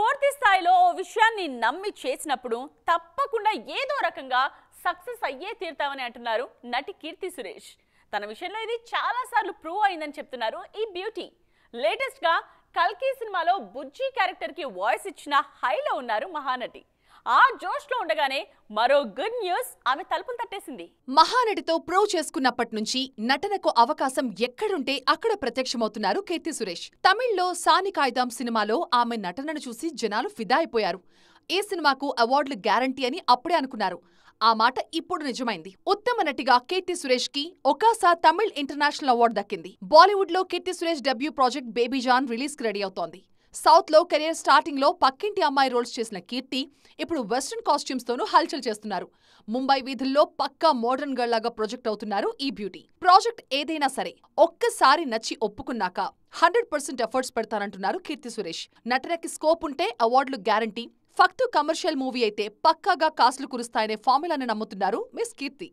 పూర్తి స్థాయిలో ఓ విషయాన్ని నమ్మి చేసినప్పుడు తప్పకుండా ఏదో రకంగా సక్సెస్ అయ్యే తీరుతామని అంటున్నారు నటి కీర్తి సురేష్ తన విషయంలో ఇది చాలాసార్లు ప్రూవ్ అయిందని చెప్తున్నారు ఈ బ్యూటీ లేటెస్ట్గా కల్కి సినిమాలో బుజ్జి క్యారెక్టర్కి వాయిస్ ఇచ్చిన హైలో ఉన్నారు మహానటి ఆ జోష్లో ఉండగానే మరో గుడ్ న్యూస్ ఆమె తలుపులు తట్టేసింది మహానటితో ప్రో చేసుకున్నప్పటి నుంచి నటనకు అవకాశం ఎక్కడుంటే అక్కడ ప్రత్యక్షమవుతున్నారు కీర్తి సురేష్ తమిళ్లో సాని కాయిదాం సినిమాలో ఆమె నటనను చూసి జనాలు ఫిదా అయిపోయారు ఈ సినిమాకు అవార్డులు గ్యారంటీ అని అప్పుడే అనుకున్నారు ఆ మాట ఇప్పుడు నిజమైంది ఉత్తమ నటిగా కీర్తి సురేష్ కి ఒకసా తమిళ్ ఇంటర్నేషనల్ అవార్డు దక్కింది బాలీవుడ్ లో Keerthy Suresh debut project Baby John release కి రెడీ అవుతోంది సౌత్లో కెరీర్ స్టార్టింగ్లో పక్కింటి అమ్మాయి రోల్స్ చేసిన కీర్తి ఇప్పుడు వెస్ట్రన్ కాస్ట్యూమ్స్తోనూ హల్చల్ చేస్తున్నారు ముంబై వీధుల్లో పక్కా మోడర్న్ గర్ల్ లాగా ప్రొజెక్ట్ అవుతున్నారు ఈ బ్యూటీ ప్రాజెక్ట్ ఏదైనా సరే ఒక్కసారి నచ్చి ఒప్పుకున్నాక హండ్రెడ్ పర్సెంట్ ఎఫర్ట్స్ పెడతానంటున్నారు కీర్తి సురేష్ నటనకి స్కోప్ ఉంటే అవార్డులు గ్యారంటీ ఫక్తు కమర్షియల్ మూవీ అయితే పక్కాగా కాసులు కురుస్తాయనే ఫార్ములాని నమ్ముతున్నారు మిస్ కీర్తి